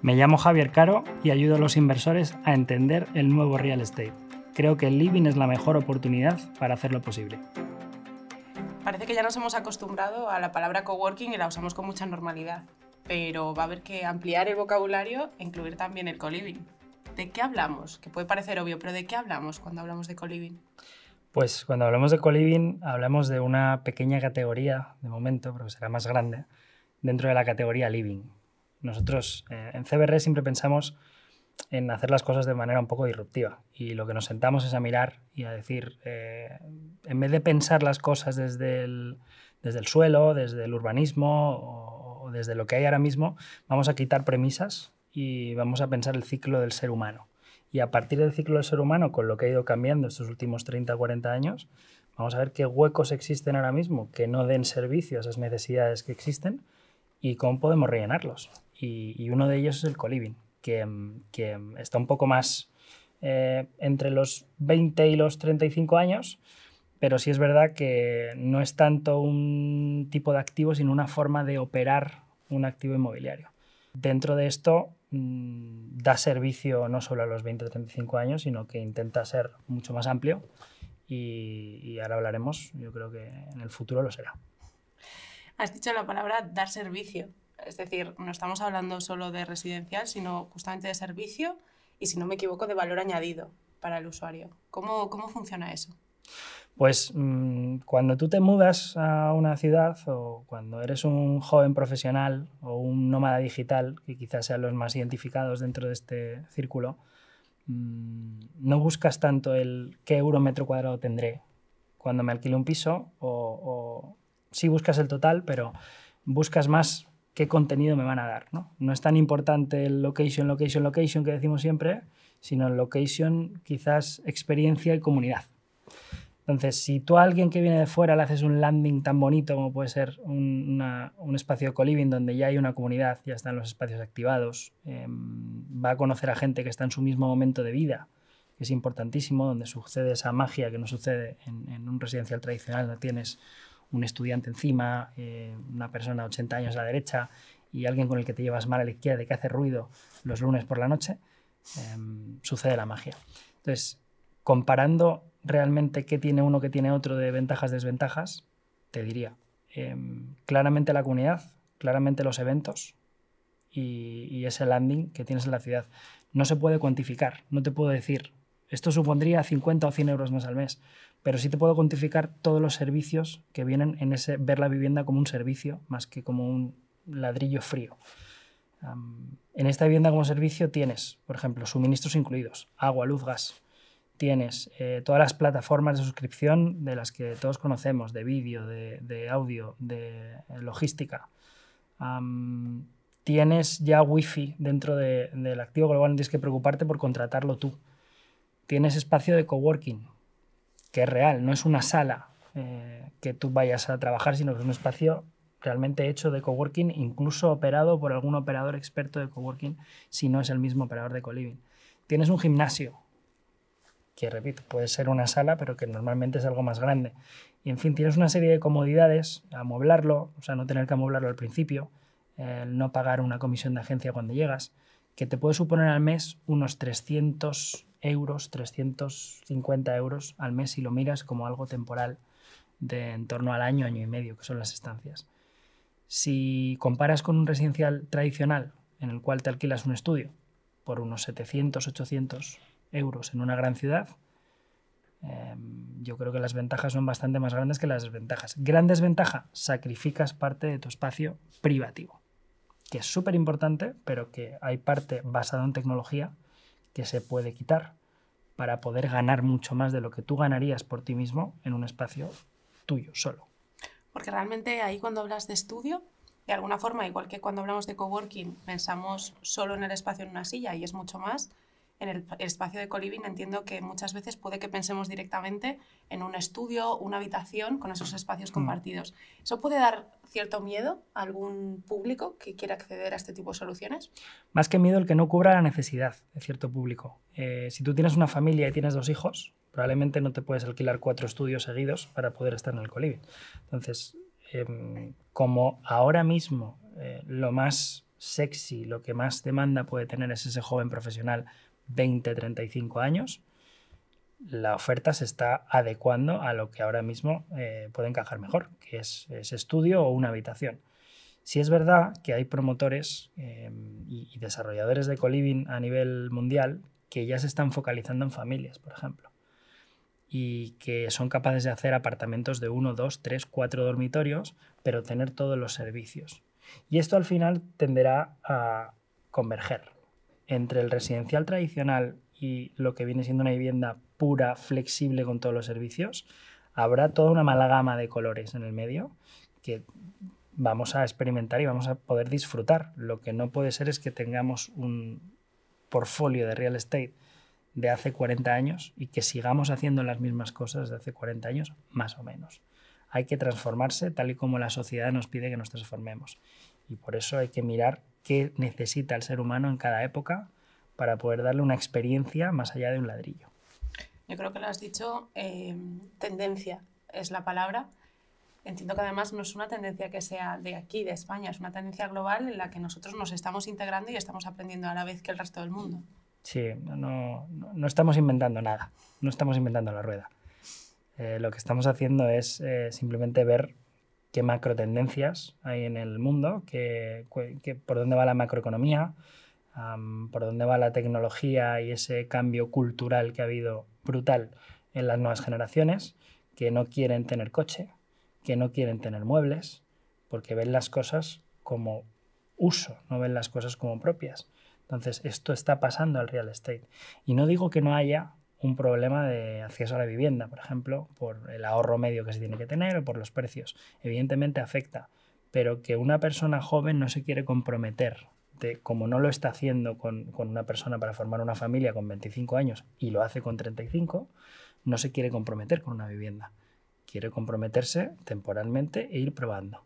Me llamo Javier Caro y ayudo a los inversores a entender el nuevo real estate. Creo que el living es la mejor oportunidad para hacerlo posible. Parece que ya nos hemos acostumbrado a la palabra coworking y la usamos con mucha normalidad, pero va a haber que ampliar el vocabulario e incluir también el coliving. ¿De qué hablamos? Que puede parecer obvio, pero ¿de qué hablamos cuando hablamos de coliving? Pues cuando hablamos de coliving hablamos de una pequeña categoría, de momento, pero será más grande, dentro de la categoría living, nosotros eh, en CBR siempre pensamos en hacer las cosas de manera un poco disruptiva y lo que nos sentamos es a mirar y a decir, eh, en vez de pensar las cosas desde el, desde el suelo, desde el urbanismo o, o desde lo que hay ahora mismo, vamos a quitar premisas y vamos a pensar el ciclo del ser humano. Y a partir del ciclo del ser humano, con lo que ha ido cambiando estos últimos 30, 40 años, vamos a ver qué huecos existen ahora mismo que no den servicio a esas necesidades que existen y cómo podemos rellenarlos y, uno de ellos es el coliving, que, mm, mm, está un poco más eh, entre los 20 y los 35 años, pero sí es verdad que no es tanto un tipo de activo, sino una forma de operar un activo inmobiliario. Dentro de esto, mm, da servicio no solo a los 20-35 años, sino que intenta ser mucho más amplio y, y, ahora hablaremos, yo creo que en el futuro lo será. Has dicho la palabra dar servicio. Es decir, no estamos hablando solo de residencial, sino justamente de servicio y, si no me equivoco, de valor añadido para el usuario. ¿Cómo, cómo funciona eso? Pues mm, cuando tú te mudas a una ciudad o cuando eres un joven profesional o un nómada digital, que quizás sean los más identificados dentro de este círculo, mm, no buscas tanto el qué euro metro cuadrado tendré cuando me alquile un piso o, o sí buscas el total, pero buscas más qué contenido me van a dar. ¿no? no es tan importante el location, location, location que decimos siempre, sino el location, quizás experiencia y comunidad. Entonces, si tú a alguien que viene de fuera le haces un landing tan bonito como puede ser un, espacio de coliving donde ya hay una comunidad, ya están los espacios activados, em, va a conocer a gente que está en su mismo momento de vida, que es importantísimo, donde sucede esa magia que no sucede en, en un residencial tradicional, no tienes un estudiante encima, eh, una persona de 80 años a la derecha y alguien con el que te llevas mal a la izquierda y que hace ruido los lunes por la noche, em, sucede la magia. Entonces, comparando realmente qué tiene uno, qué tiene otro de ventajas, desventajas, te diría, em, claramente la comunidad, claramente los eventos y ese landing que tienes en la ciudad. No se puede cuantificar, no te puedo decir, esto supondría 50 o 100 euros más al mes, pero sí te puedo cuantificar todos los servicios que vienen en ese ver la vivienda como un servicio más que como un ladrillo frío. en esta vivienda como servicio tienes, por ejemplo, suministros incluidos, agua, luz, gas. Tienes eh, todas las plataformas de suscripción de las que todos conocemos, de vídeo, de, audio, de logística. tienes ya wifi dentro del activo global, no tienes que preocuparte por contratarlo tú tienes espacio de coworking, que es real, no es una sala eh, que tú vayas a trabajar, sino que es un espacio realmente hecho de coworking, incluso operado por algún operador experto de coworking, si no es el mismo operador de coliving. Tienes un gimnasio, que repito, puede ser una sala, pero que normalmente es algo más grande. Y en fin, tienes una serie de comodidades, amueblarlo, o sea, no tener que amueblarlo al principio, no pagar una comisión de agencia cuando llegas, que te puede suponer al mes unos 300 euros, 350 euros al mes si lo miras como algo temporal de en torno al año, año y medio, que son las estancias. Si comparas con un residencial tradicional en el cual te alquilas un estudio por unos 700, 800 euros en una gran ciudad, em, yo creo que las ventajas son bastante más grandes que las desventajas. Gran desventaja, sacrificas parte de tu espacio privativo, que es súper importante, pero que hay parte basada en tecnología que se puede quitar para poder ganar mucho más de lo que tú ganarías por ti mismo en un espacio tuyo solo. Porque realmente ahí cuando hablas de estudio, de alguna forma, igual que cuando hablamos de coworking, pensamos solo en el espacio en una silla y es mucho más, en el, espacio de coliving entiendo que muchas veces puede que pensemos directamente en un estudio, una habitación con esos espacios mm. compartidos. ¿Eso puede dar cierto miedo a algún público que quiera acceder a este tipo de soluciones? Más que miedo el que no cubra la necesidad de cierto público. Eh, si tú tienes una familia y tienes dos hijos, probablemente no te puedes alquilar cuatro estudios seguidos para poder estar en el coliving. Entonces, em, como ahora mismo eh, lo más sexy, lo que más demanda puede tener es ese joven profesional 20, 35 años, la oferta se está adecuando a lo que ahora mismo eh, puede encajar mejor, que es ese estudio o una habitación. Si es verdad que hay promotores em, y, desarrolladores de coliving a nivel mundial que ya se están focalizando en familias, por ejemplo, y que son capaces de hacer apartamentos de uno, dos, tres, cuatro dormitorios, pero tener todos los servicios. Y esto al final tenderá a converger, entre el residencial tradicional y lo que viene siendo una vivienda pura, flexible con todos los servicios, habrá toda una gama de colores en el medio que vamos a experimentar y vamos a poder disfrutar. Lo que no puede ser es que tengamos un portfolio de real estate de hace 40 años y que sigamos haciendo las mismas cosas de hace 40 años, más o menos. Hay que transformarse tal y como la sociedad nos pide que nos transformemos. Y por eso hay que mirar qué necesita el ser humano en cada época para poder darle una experiencia más allá de un ladrillo. Yo creo que lo has dicho, em, tendencia es la palabra. Entiendo que además no es una tendencia que sea de aquí, de España, es una tendencia global en la que nosotros nos estamos integrando y estamos aprendiendo a la vez que el resto del mundo. Sí, no, estamos inventando nada, no estamos inventando la rueda. Eh, lo que estamos haciendo es eh, simplemente ver qué macro tendencias hay en el mundo, qué, por dónde va la macroeconomía, por dónde va la tecnología y ese cambio cultural que ha habido brutal en las nuevas generaciones, que no quieren tener coche, que no quieren tener muebles, porque ven las cosas como uso, no ven las cosas como propias. Entonces, esto está pasando al real estate. Y no digo que no haya un problema de acceso a la vivienda, por ejemplo, por el ahorro medio que se tiene que tener o por los precios. Evidentemente afecta, pero que una persona joven no se quiere comprometer, como no lo está haciendo con, con, una persona para formar una familia con 25 años y lo hace con 35, no se quiere comprometer con una vivienda. Quiere comprometerse temporalmente e ir probando.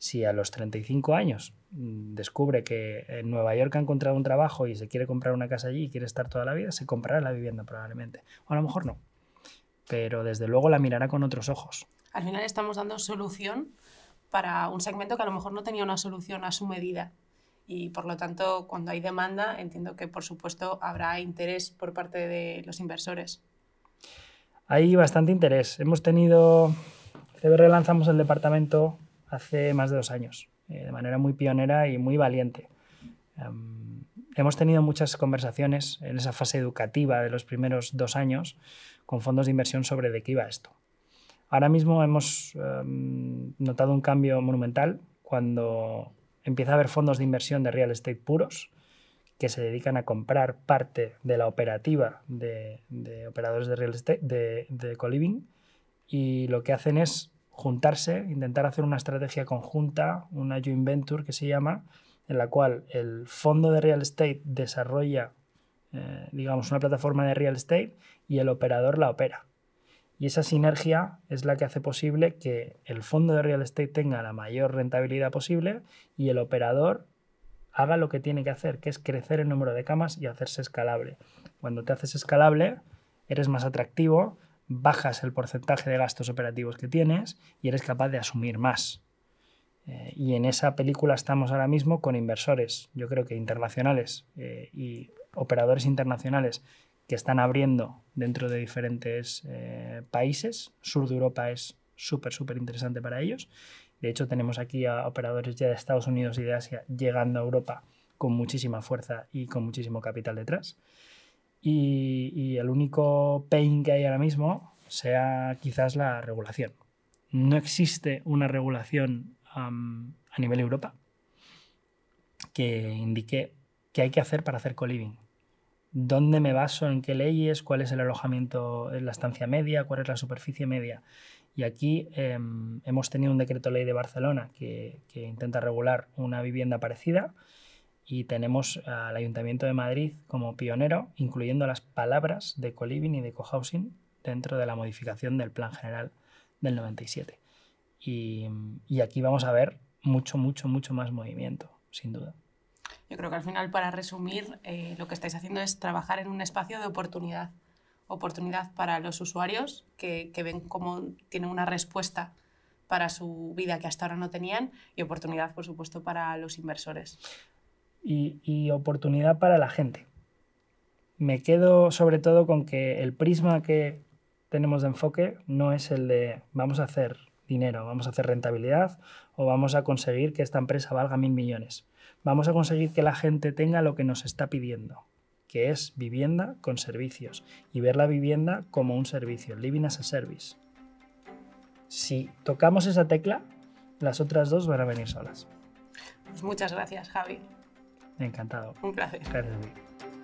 Si a los 35 años mm, descubre que en Nueva York ha encontrado un trabajo y se quiere comprar una casa allí y quiere estar toda la vida, se comprará la vivienda probablemente. O a lo mejor no. Pero desde luego la mirará con otros ojos. Al final estamos dando solución para un segmento que a lo mejor no tenía una solución a su medida. Y por lo tanto, cuando hay demanda, entiendo que por supuesto habrá interés por parte de los inversores. Hay bastante interés. Hemos tenido... CBR lanzamos el departamento hace más de dos años, eh, de manera muy pionera y muy valiente. Em, hemos tenido muchas conversaciones en esa fase educativa de los primeros dos años con fondos de inversión sobre de qué iba esto. Ahora mismo hemos em, notado un cambio monumental cuando empieza a haber fondos de inversión de real estate puros que se dedican a comprar parte de la operativa de, operadores de real estate, de, de y lo que hacen es juntarse, intentar hacer una estrategia conjunta, una joint venture que se llama, en la cual el fondo de real estate desarrolla, eh, digamos, una plataforma de real estate y el operador la opera. Y esa sinergia es la que hace posible que el fondo de real estate tenga la mayor rentabilidad posible y el operador haga lo que tiene que hacer, que es crecer el número de camas y hacerse escalable. Cuando te haces escalable, eres más atractivo, bajas el porcentaje de gastos operativos que tienes y eres capaz de asumir más. Eh, y en esa película estamos ahora mismo con inversores, yo creo que internacionales eh, y operadores internacionales que están abriendo dentro de diferentes eh, países. Sur de Europa es súper, súper interesante para ellos. De hecho, tenemos aquí a operadores ya de Estados Unidos y de Asia llegando a Europa con muchísima fuerza y con muchísimo capital detrás y, el único pain que hay ahora mismo sea quizás la regulación. No existe una regulación a nivel Europa que indique qué hay que hacer para hacer co-living. ¿Dónde me baso? ¿En qué leyes? ¿Cuál es el alojamiento, en la estancia media? ¿Cuál es la superficie media? Y aquí em, hemos tenido un decreto ley de Barcelona que intenta regular una vivienda parecida y tenemos al Ayuntamiento de Madrid como pionero, incluyendo las palabras de coliving y de cohousing dentro de la modificación del Plan General del 97. Y, aquí vamos a ver mucho, mucho, mucho más movimiento, sin duda. Yo creo que al final, para resumir, eh, lo que estáis haciendo es trabajar en un espacio de oportunidad. Oportunidad para los usuarios que, que ven cómo tienen una respuesta para su vida que hasta ahora no tenían y oportunidad, por supuesto, para los inversores y, oportunidad para la gente. Me quedo sobre todo con que el prisma que tenemos de enfoque no es el de vamos a hacer dinero, vamos a hacer rentabilidad o vamos a conseguir que esta empresa valga mil millones. Vamos a conseguir que la gente tenga lo que nos está pidiendo, que es vivienda con servicios y ver la vivienda como un servicio, living as a service. Si tocamos esa tecla, las otras dos van a venir solas. Pues muchas gracias, Javi. Encantado. Un placer. Gracias.